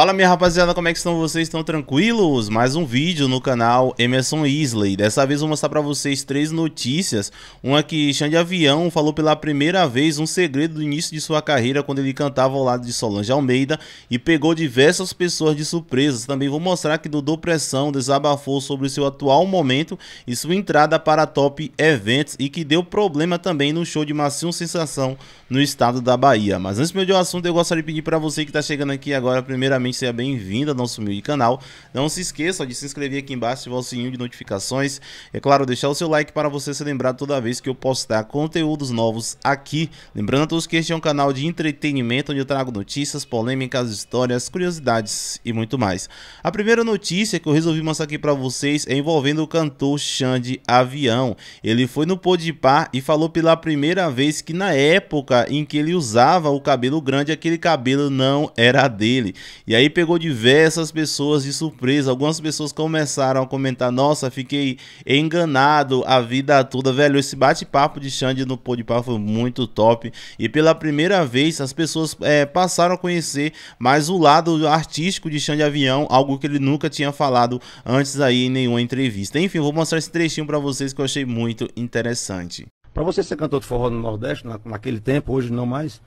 Fala minha rapaziada, como é que estão vocês? Estão tranquilos? Mais um vídeo no canal Emerson Isley. Dessa vez vou mostrar pra vocês três notícias. Uma que Xande Avião falou pela primeira vez um segredo do início de sua carreira quando ele cantava ao lado de Solange Almeida e pegou diversas pessoas de surpresas. Também vou mostrar que Dudu Pressão desabafou sobre seu atual momento e sua entrada para Top Events e que deu problema também no show de Macio Sensação no estado da Bahia. Mas antes de eu o assunto, eu gostaria de pedir pra você que tá chegando aqui agora primeiramente seja bem-vindo ao nosso humilde canal. Não se esqueça de se inscrever aqui embaixo, ativar o sininho de notificações. É claro, deixar o seu like para você ser lembrado toda vez que eu postar conteúdos novos aqui. Lembrando a todos que este é um canal de entretenimento onde eu trago notícias, polêmicas, histórias, curiosidades e muito mais. A primeira notícia que eu resolvi mostrar aqui para vocês é envolvendo o cantor Xande Avião. Ele foi no Podipar e falou pela primeira vez que na época em que ele usava o cabelo grande, aquele cabelo não era dele. E e aí pegou diversas pessoas de surpresa. Algumas pessoas começaram a comentar: Nossa, fiquei enganado a vida toda, velho. Esse bate-papo de Xande no de Pau foi muito top. E pela primeira vez as pessoas é, passaram a conhecer mais o lado artístico de Xande Avião, algo que ele nunca tinha falado antes aí em nenhuma entrevista. Enfim, vou mostrar esse trechinho para vocês que eu achei muito interessante. Para você ser cantor de forró no Nordeste, na, naquele tempo, hoje não mais,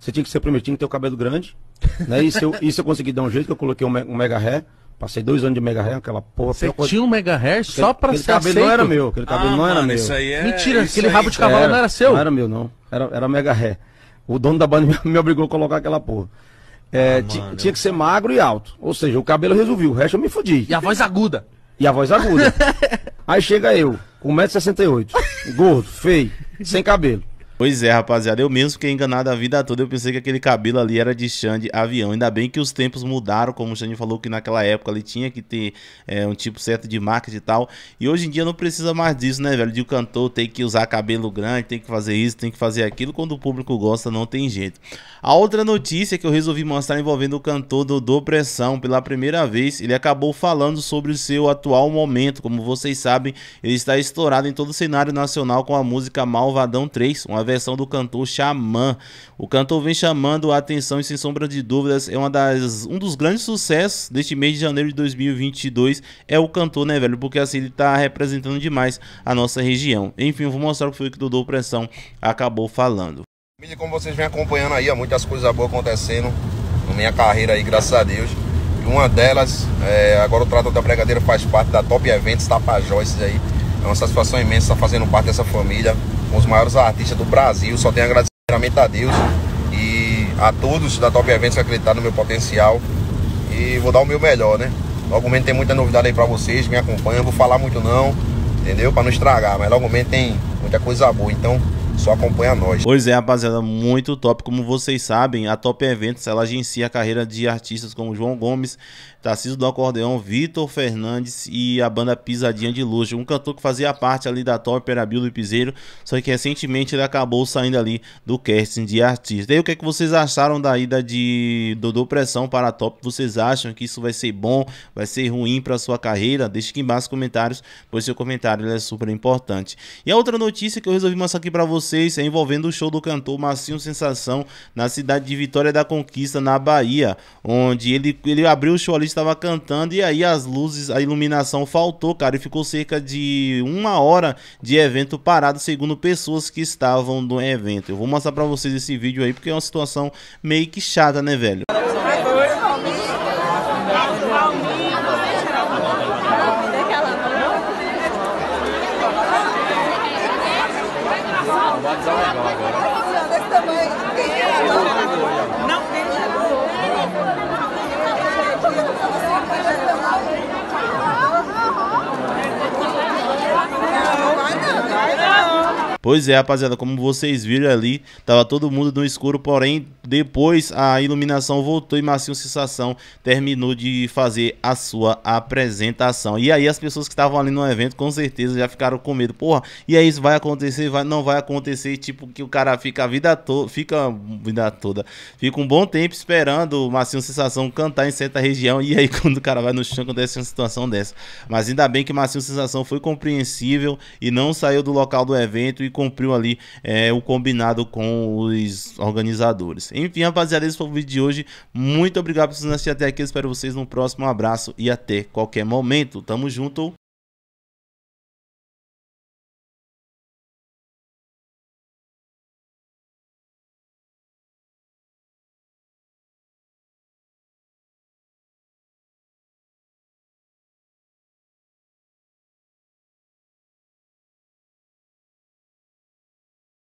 você tinha que ser primeiro, tinha que ter o cabelo grande, né? Isso eu, isso eu consegui dar um jeito, que eu coloquei um, um mega ré. Passei dois anos de mega ré, aquela porra. Você tinha um mega ré só pra aquele, ser cabelo aceito? não era meu, aquele cabelo ah, não mano, era meu. Isso aí é, Mentira, isso aquele aí. rabo de cavalo era, não era seu? Não era meu, não. Era, era mega ré. O dono da banda me, obrigou a colocar aquela porra. É, ah, mano, tinha que ser magro e alto. Ou seja, o cabelo resolvi, o resto eu me fudi. E a voz aguda. E a voz aguda. aí chega eu, com 1,68m, gordo, feio, sem cabelo. Pois é, rapaziada, eu mesmo fiquei enganado a vida toda, eu pensei que aquele cabelo ali era de Xande Avião, ainda bem que os tempos mudaram, como o Xande falou que naquela época ele tinha que ter é, um tipo certo de marketing e tal, e hoje em dia não precisa mais disso, né, velho, de o um cantor tem que usar cabelo grande, tem que fazer isso, tem que fazer aquilo, quando o público gosta não tem jeito. A outra notícia que eu resolvi mostrar envolvendo o cantor Dodô Pressão, pela primeira vez, ele acabou falando sobre o seu atual momento, como vocês sabem, ele está estourado em todo o cenário nacional com a música Malvadão 3, uma versão do cantor Xamã. O cantor vem chamando a atenção e, sem sombra de dúvidas, é uma das, um dos grandes sucessos deste mês de janeiro de 2022. É o cantor, né, velho? Porque assim ele tá representando demais a nossa região. Enfim, eu vou mostrar o que foi que o Dudu Pressão acabou falando. Família, como vocês vêm acompanhando aí, há muitas coisas boas acontecendo na minha carreira aí, graças a Deus. E uma delas, é, agora o Trator da Pregadeira faz parte da Top Eventos Tapajós tá aí. É uma satisfação imensa estar fazendo parte dessa família com os maiores artistas do Brasil. Só tenho agradecimento a Deus e a todos da Top Eventos que acreditaram no meu potencial. E vou dar o meu melhor, né? Logo menos tem muita novidade aí pra vocês, me acompanha, vou falar muito não, entendeu? Pra não estragar, mas logo menos tem muita coisa boa. Então, só acompanha nós. Pois é, rapaziada, muito top. Como vocês sabem, a Top Eventos ela agencia a carreira de artistas como João Gomes, Tarcísio do Acordeão, Vitor Fernandes e a banda Pisadinha de Luxo. Um cantor que fazia parte ali da Top era e Piseiro, só que recentemente ele acabou saindo ali do casting de artista. E aí, o que, é que vocês acharam da ida de Dodô Pressão para a Top? Vocês acham que isso vai ser bom, vai ser ruim para sua carreira? Deixe aqui embaixo nos comentários, pois seu comentário é super importante. E a outra notícia que eu resolvi mostrar aqui para vocês vocês é envolvendo o show do cantor Marcinho Sensação na cidade de Vitória da Conquista, na Bahia, onde ele, ele abriu o show ali, estava cantando e aí as luzes, a iluminação faltou, cara, e ficou cerca de uma hora de evento parado, segundo pessoas que estavam no evento. Eu vou mostrar para vocês esse vídeo aí, porque é uma situação meio que chata, né, velho? สวัสด Pois é, rapaziada, como vocês viram ali, tava todo mundo no escuro, porém, depois a iluminação voltou e Marcinho Sensação terminou de fazer a sua apresentação. E aí as pessoas que estavam ali no evento, com certeza, já ficaram com medo. Porra, e aí isso vai acontecer, vai, não vai acontecer, tipo, que o cara fica a vida toda, fica a vida toda, fica um bom tempo esperando o Marcinho Sensação cantar em certa região, e aí quando o cara vai no chão acontece uma situação dessa. Mas ainda bem que Marcinho Sensação foi compreensível e não saiu do local do evento e cumpriu ali é, o combinado com os organizadores. Enfim, rapaziada, esse foi o vídeo de hoje. Muito obrigado por vocês assistirem até aqui. Espero vocês no próximo. Um abraço e até qualquer momento. Tamo junto.